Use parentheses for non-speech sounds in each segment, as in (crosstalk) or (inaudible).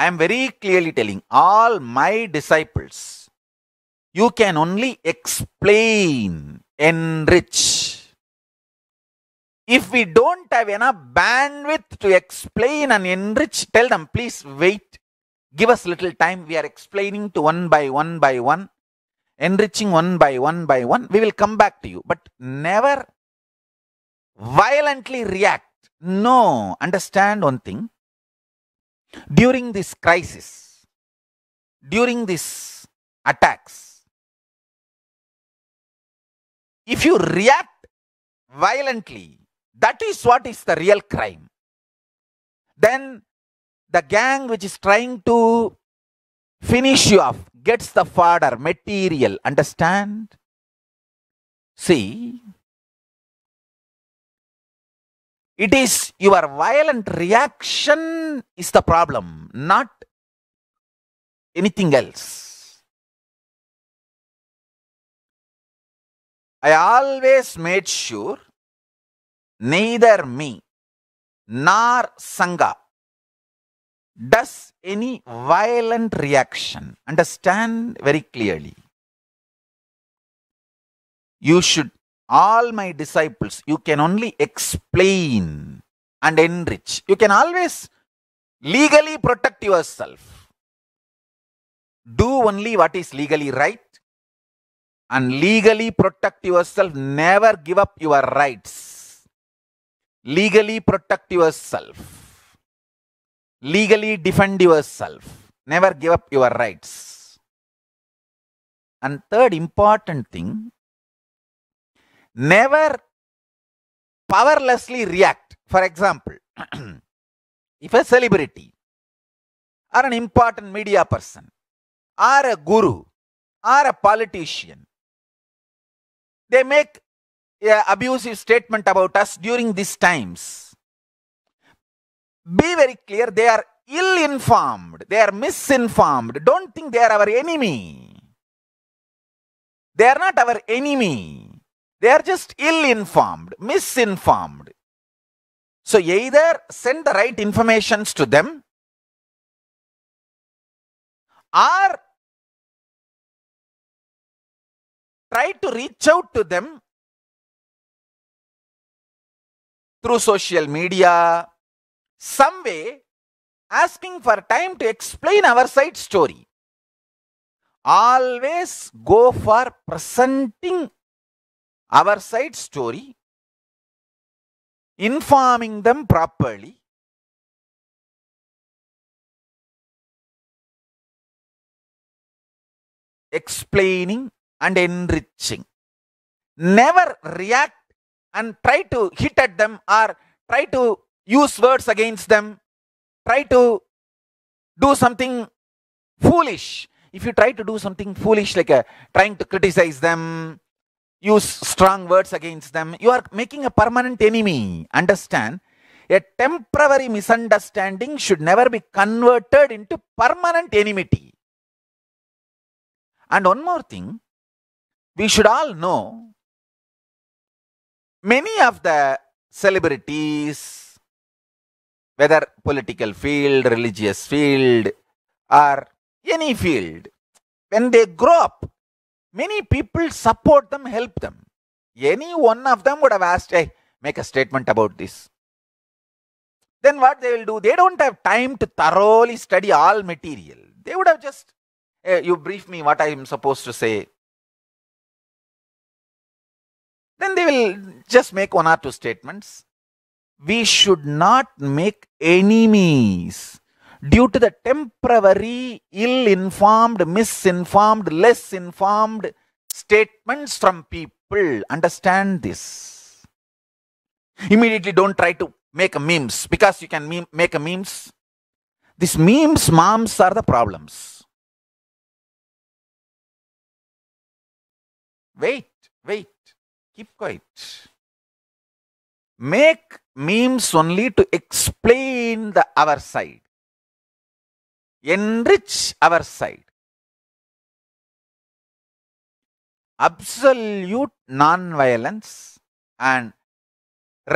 I am very clearly telling all my disciples, you can only explain, enrich. If we don't have enough bandwidth to explain and enrich, tell them, please wait. Give us little time. We are explaining to one by one by one, enriching one by one by one. We will come back to you. But never violently react. No, understand one thing during this crisis, during these attacks, if you react violently, that is what is the real crime. Then the gang which is trying to finish you off gets the fodder, material, understand? See, it is your violent reaction is the problem, not anything else. I always made sure neither me nor Sangha does any violent reaction. Understand very clearly. You should all my disciples, you can only explain and enrich. You can always legally protect yourself. Do only what is legally right and legally protect yourself. Never give up your rights. Legally protect yourself. Legally defend yourself. Never give up your rights. And third important thing never powerlessly react. For example, (clears throat) if a celebrity or an important media person or a guru or a politician they make abusive statement about us during these times be very clear they are ill informed they are misinformed don't think they are our enemy they are not our enemy they are just ill-informed, misinformed. So either send the right informations to them or try to reach out to them through social media, some way asking for time to explain our side story. Always go for presenting our side story, informing them properly, explaining and enriching. Never react and try to hit at them or try to use words against them, try to do something foolish. If you try to do something foolish like a, uh, trying to criticize them, use strong words against them. You are making a permanent enemy. Understand? A temporary misunderstanding should never be converted into permanent enmity. And one more thing, we should all know many of the celebrities, whether political field, religious field, or any field, when they grow up, Many people support them, help them. Any one of them would have asked, hey, make a statement about this. Then what they will do? They don't have time to thoroughly study all material. They would have just, hey, you brief me what I am supposed to say. Then they will just make one or two statements. We should not make enemies due to the temporary, ill informed, misinformed, less informed statements from people. Understand this. Immediately don't try to make memes because you can meme, make memes. These memes, moms are the problems. Wait, wait, keep quiet. Make memes only to explain the our side enrich our side. Absolute non-violence and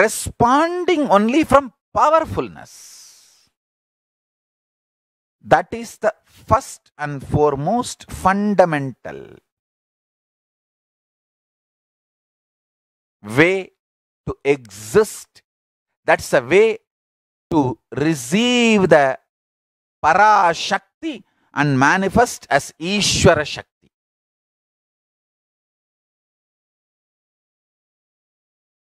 responding only from powerfulness. That is the first and foremost fundamental way to exist. That's a way to receive the Parashakti and manifest as Ishwara Shakti.